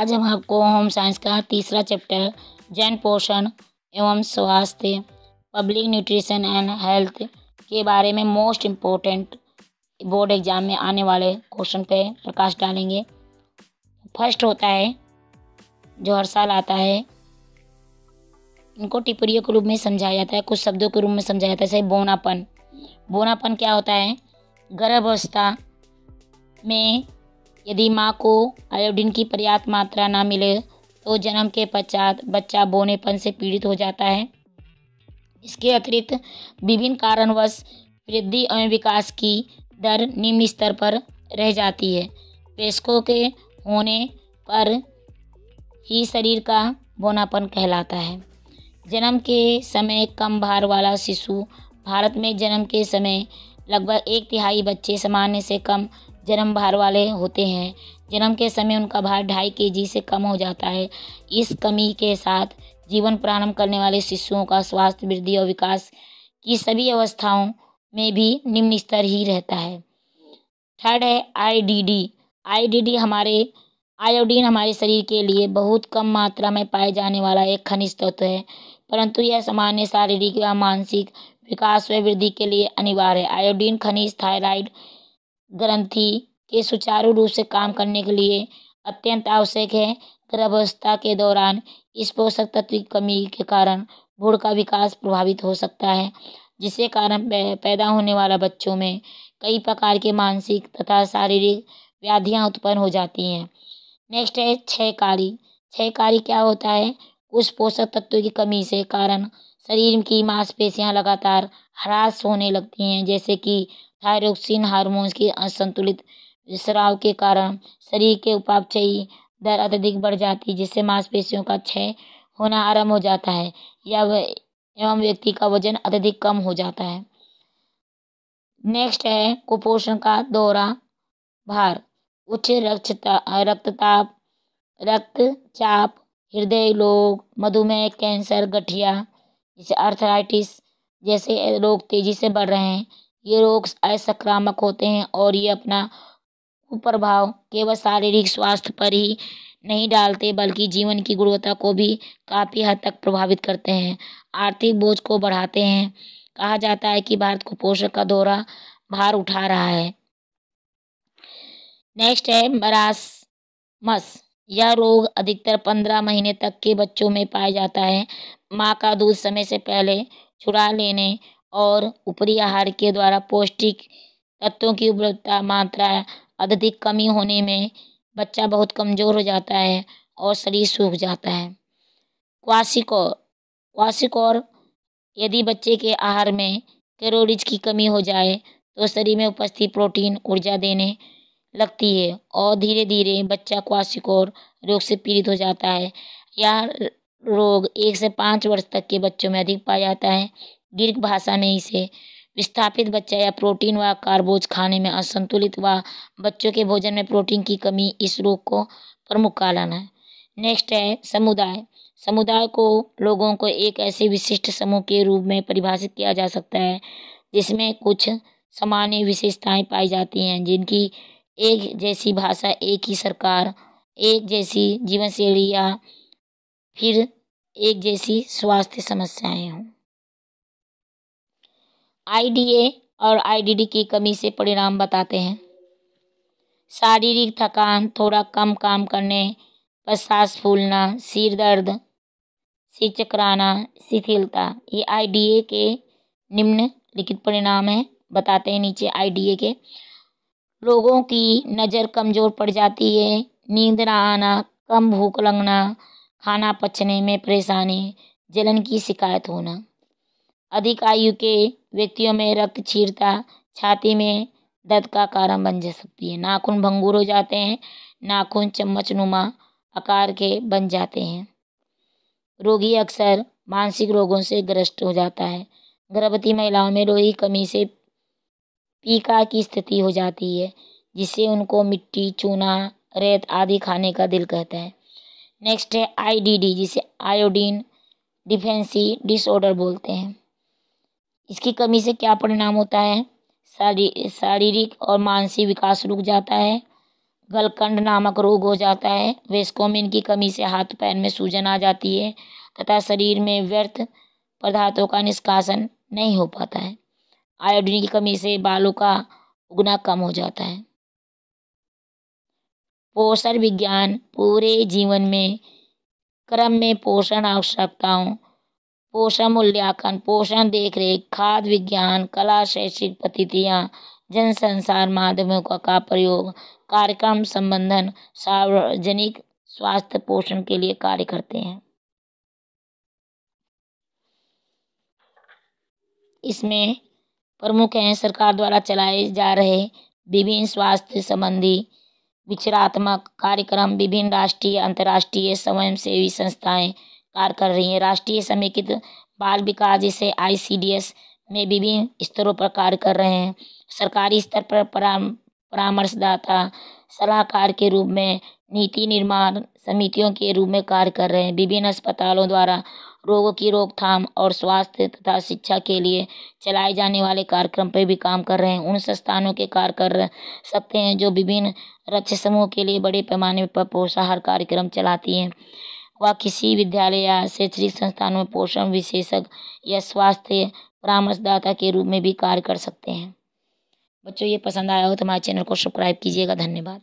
आज हम आपको होम साइंस का तीसरा चैप्टर जैन पोषण एवं स्वास्थ्य पब्लिक न्यूट्रिशन एंड हेल्थ के बारे में मोस्ट इम्पोर्टेंट बोर्ड एग्ज़ाम में आने वाले क्वेश्चन पे प्रकाश डालेंगे फर्स्ट होता है जो हर साल आता है इनको टिप्परियों के रूप में समझाया जाता है कुछ शब्दों के रूप में समझाया जाता है जैसे बोनापन बोनापन क्या होता है गर्भावस्था में यदि माँ को आयोडीन की पर्याप्त मात्रा ना मिले तो जन्म के पश्चात बच्चा बोनेपन से पीड़ित हो जाता है इसके अतिरिक्त विभिन्न कारणवश वृद्धि एवं विकास की दर निम्न स्तर पर रह जाती है पेशकों के होने पर ही शरीर का बोनापन कहलाता है जन्म के समय कम भार वाला शिशु भारत में जन्म के समय लगभग एक तिहाई बच्चे सामान्य से कम जन्म भार वाले होते हैं जन्म के समय उनका भार ढाई के जी से कम हो जाता है इस कमी के साथ जीवन प्रारंभ करने वाले शिशुओं का स्वास्थ्य वृद्धि और विकास की सभी अवस्थाओं में भी निम्न स्तर ही रहता है थर्ड है आईडीडी आईडीडी हमारे आयोडीन हमारे शरीर के लिए बहुत कम मात्रा में पाए जाने वाला एक खनिज तत्व है परंतु यह सामान्य शारीरिक या मानसिक विकास व वृद्धि के लिए अनिवार्य है आयोडीन खनिज थायराइड ग्रंथि के सुचारू रूप से काम करने के लिए अत्यंत आवश्यक है गर्भावस्था के दौरान इस पोषक तत्व की कमी के कारण भूड का विकास प्रभावित हो सकता है जिसके कारण पैदा होने वाला बच्चों में कई प्रकार के मानसिक तथा शारीरिक व्याधियाँ उत्पन्न हो जाती हैं नेक्स्ट है छह क्षयकारी क्या होता है कुछ पोषक तत्वों की कमी से कारण शरीर की मांसपेशियां लगातार ह्रास होने लगती हैं जैसे कि थायरोक्सिन हार्मोन्स की असंतुलित स्राव के कारण शरीर के उपापचयी दर अत्यधिक बढ़ जाती है जिससे मांसपेशियों का क्षय होना आरंभ हो जाता है या एवं व्यक्ति का वजन अत्यधिक कम हो जाता है नेक्स्ट है कुपोषण का दौरा भार उच्च रक्त रक्तताप रक्तचाप हृदय रोग मधुमेह कैंसर गठिया जैसे अर्थराइटिस जैसे रोग तेज़ी से बढ़ रहे हैं ये रोग असंक्रामक होते हैं और ये अपना कुप्रभाव केवल शारीरिक स्वास्थ्य पर ही नहीं डालते बल्कि जीवन की गुणवत्ता को भी काफ़ी हद तक प्रभावित करते हैं आर्थिक बोझ को बढ़ाते हैं कहा जाता है कि भारत को पोषक का दौरा भार उठा रहा है नेक्स्ट है मरासमस यह रोग अधिकतर पंद्रह महीने तक के बच्चों में पाया जाता है माँ का दूध समय से पहले छुड़ा लेने और ऊपरी आहार के द्वारा पौष्टिक तत्वों की उपलब्धता मात्रा अत्यधिक कमी होने में बच्चा बहुत कमज़ोर हो जाता है और शरीर सूख जाता है क्वासिकोर क्वासिकोर यदि बच्चे के आहार में कैलोरीज की कमी हो जाए तो शरीर में उपस्थित प्रोटीन ऊर्जा देने लगती है और धीरे धीरे बच्चा क्वासिकोर रोग से पीड़ित हो जाता है यह रोग एक से पाँच वर्ष तक के बच्चों में अधिक पाया जाता है दीर्घ भाषा में इसे विस्थापित बच्चा या प्रोटीन व कार्बोज खाने में असंतुलित व बच्चों के भोजन में प्रोटीन की कमी इस रोग को प्रमुख कारण है नेक्स्ट है समुदाय समुदाय को लोगों को एक ऐसे विशिष्ट समूह के रूप में परिभाषित किया जा सकता है जिसमें कुछ सामान्य विशेषताएं पाई जाती हैं जिनकी एक जैसी भाषा एक ही सरकार एक जैसी जीवन शैली या फिर एक जैसी स्वास्थ्य समस्याएं हों आईडीए और आईडीडी की कमी से परिणाम बताते हैं शारीरिक थकान थोड़ा कम काम करने पर सांस फूलना सिर दर्द सिर चकराना शिथिलता ये आईडीए के निम्न लिखित परिणाम हैं बताते हैं नीचे आईडीए के लोगों की नज़र कमज़ोर पड़ जाती है नींद ना आना कम भूख लगना खाना पचने में परेशानी जलन की शिकायत होना अधिक आयु के व्यक्तियों में रक्त छीरता छाती में दर्द का कारण बन जा सकती है नाखून भंगूर हो जाते हैं नाखून चम्मच नुमा आकार के बन जाते हैं रोगी अक्सर मानसिक रोगों से ग्रस्त हो जाता है गर्भवती महिलाओं में लोही कमी से पीका की स्थिति हो जाती है जिससे उनको मिट्टी चूना रेत आदि खाने का दिल कहता है नेक्स्ट है आईडीडी जिसे आयोडीन डिफेंसी डिसऑर्डर बोलते हैं इसकी कमी से क्या परिणाम होता है शारी शारीरिक और मानसिक विकास रुक जाता है गलकंड नामक रोग हो जाता है वेस्कोमिन की कमी से हाथ पैर में सूजन आ जाती है तथा शरीर में व्यर्थ पदार्थों का निष्कासन नहीं हो पाता है आयोडीन की कमी से बालों का उगना कम हो जाता है पोषण विज्ञान पूरे जीवन में क्रम में पोषण आवश्यकताओं पोषण मूल्यांकन पोषण देखरेख खाद्य विज्ञान कला शैक्षिक पद्धतियाँ जन संसार माध्यमों का, का प्रयोग कार्यक्रम संबंधन सार्वजनिक स्वास्थ्य पोषण के लिए कार्य करते हैं इसमें प्रमुख हैं सरकार द्वारा चलाए जा रहे विभिन्न स्वास्थ्य संबंधी विचरात्मक कार्यक्रम विभिन्न राष्ट्रीय अंतर्राष्ट्रीय स्वयंसेवी संस्थाएं कार्य कर रही हैं राष्ट्रीय समेकित बाल विकास जिसे आईसीडीएस में विभिन्न स्तरों पर कार्य कर रहे हैं सरकारी स्तर पर परामर्शदाता सलाहकार के रूप में नीति निर्माण समितियों के रूप में कार्य कर रहे हैं विभिन्न अस्पतालों द्वारा रोगों की रोकथाम और स्वास्थ्य तथा शिक्षा के लिए चलाए जाने वाले कार्यक्रम पर भी काम कर रहे हैं उन संस्थानों के कार्य कर सकते हैं जो विभिन्न रक्ष समूह के लिए बड़े पैमाने पर पोषाहार कार्यक्रम चलाती हैं व किसी विद्यालय या शैक्षणिक संस्थान में पोषण विशेषज्ञ या स्वास्थ्य परामर्शदाता के रूप में भी कार्य कर सकते हैं बच्चों ये पसंद आया हो तो हमारे चैनल को सब्सक्राइब कीजिएगा धन्यवाद